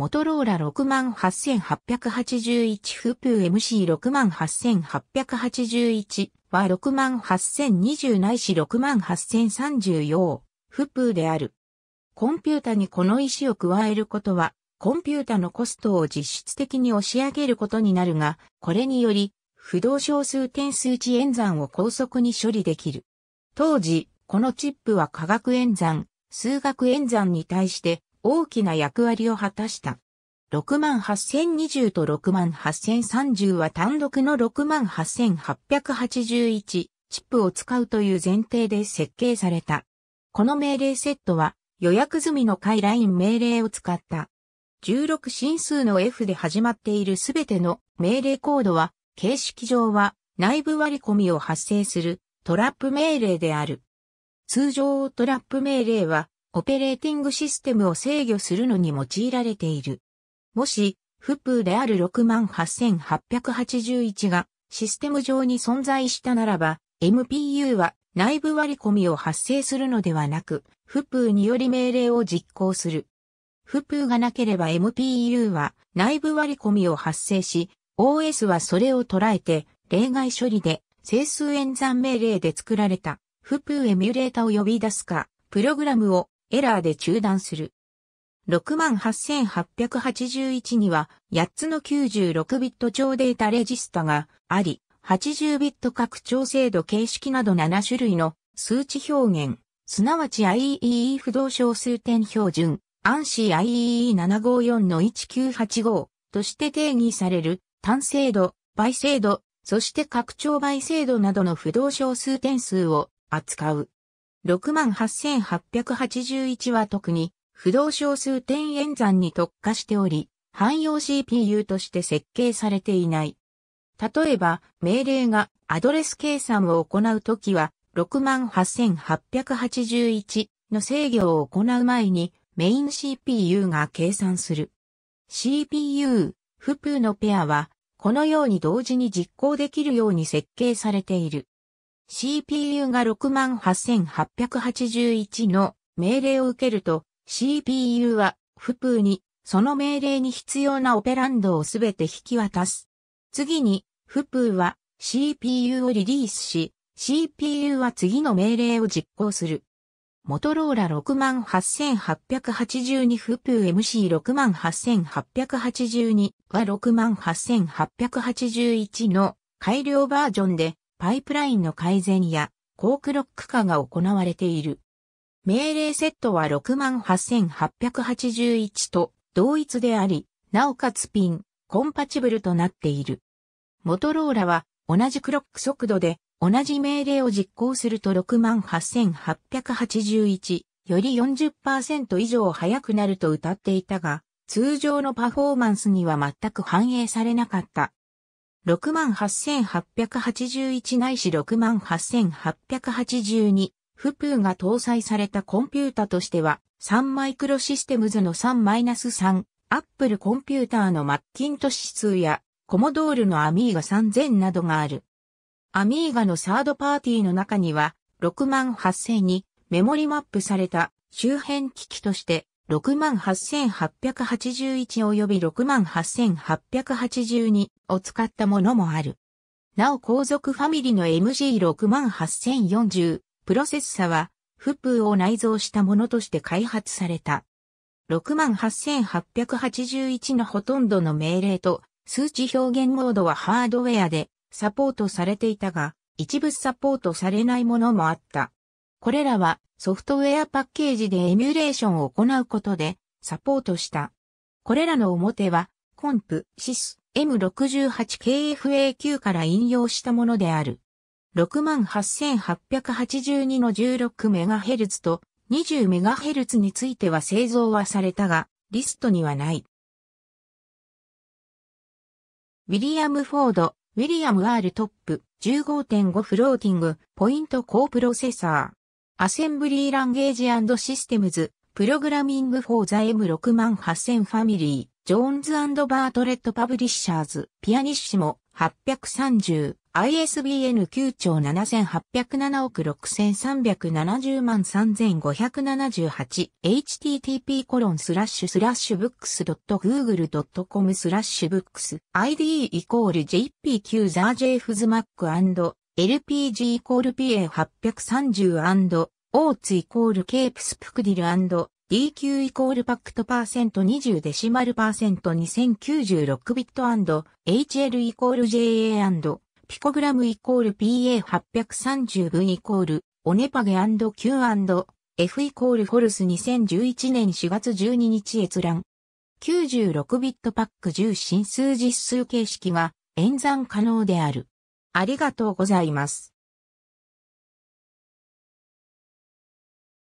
モトローラ68881フプー MC68881 は68020ないし68030用フプーである。コンピュータにこの石を加えることは、コンピュータのコストを実質的に押し上げることになるが、これにより、不動小数点数値演算を高速に処理できる。当時、このチップは化学演算、数学演算に対して大きな役割を果たした。68,020と68,030は単独の68,881チップを使うという前提で設計された。この命令セットは予約済みの回ライン命令を使った。16進数の F で始まっているすべての命令コードは、形式上は内部割り込みを発生するトラップ命令である。通常トラップ命令はオペレーティングシステムを制御するのに用いられている。もし、フプーである68881がシステム上に存在したならば、MPU は内部割り込みを発生するのではなく、フプーにより命令を実行する。フプーがなければ MPU は内部割り込みを発生し、OS はそれを捉えて、例外処理で整数演算命令で作られた、フプーエミュレータを呼び出すか、プログラムをエラーで中断する。68881には8つの96ビット超データレジスタがあり、80ビット拡張精度形式など7種類の数値表現、すなわち i e e 不動小数点標準、ANSI IEEE754 の1985として定義される単精度、倍精度、そして拡張倍精度などの不動小数点数を扱う。68881は特に不動小数点演算に特化しており、汎用 CPU として設計されていない。例えば、命令がアドレス計算を行うときは、68881の制御を行う前にメイン CPU が計算する。CPU、フプーのペアは、このように同時に実行できるように設計されている。CPU が68881の命令を受けると、CPU は、フプーに、その命令に必要なオペランドをすべて引き渡す。次に、フプーは、CPU をリリースし、CPU は次の命令を実行する。モトローラ68882フプー MC68882 は68881の改良バージョンでパイプラインの改善や、コークロック化が行われている。命令セットは68,881と同一であり、なおかつピン、コンパチブルとなっている。モトローラは同じクロック速度で同じ命令を実行すると68,881より40%以上速くなると歌っていたが、通常のパフォーマンスには全く反映されなかった。68881ないし68882、フプーが搭載されたコンピュータとしては、3マイクロシステムズの3-3、アップルコンピューターのマッキントシ2や、コモドールのアミーガ3000などがある。アミーガのサードパーティーの中には、68000にメモリマップされた周辺機器として68881及び68882を使ったものもある。なお後続ファミリーの MG68040 プロセッサは、フプーを内蔵したものとして開発された。68881のほとんどの命令と数値表現モードはハードウェアでサポートされていたが、一部サポートされないものもあった。これらはソフトウェアパッケージでエミュレーションを行うことでサポートした。これらの表はコンプ、シス、M68KFAQ から引用したものである。68,882の 16MHz と 20MHz については製造はされたが、リストにはない。ウィリアム・フォード、ウィリアム・ R トップ、15.5フローティング、ポイント高プロセッサー。アセンブリーランゲージシステムズ、プログラミングフォーザ M68000 ファミリー、ジョーンズバートレットパブリッシャーズ、ピアニッシモ、830、ISBN 9兆7807億6370万3578 http コロンスラッシュスラッシュブックスドット .google.com スラッシュブックス ID イコール JP 9ザージェフズマック LPG イコール PA830& オーツイコールケープスプクディル &DQ イコールパクトパーセント20デシマルパーセント2096ビット &HL イコール JA& ピコグラムイコール PA830 分イコールオネパゲ &Q&F イコールフォルス2011年4月12日閲覧96ビットパック10進数実数形式は演算可能である。ありがとうございます。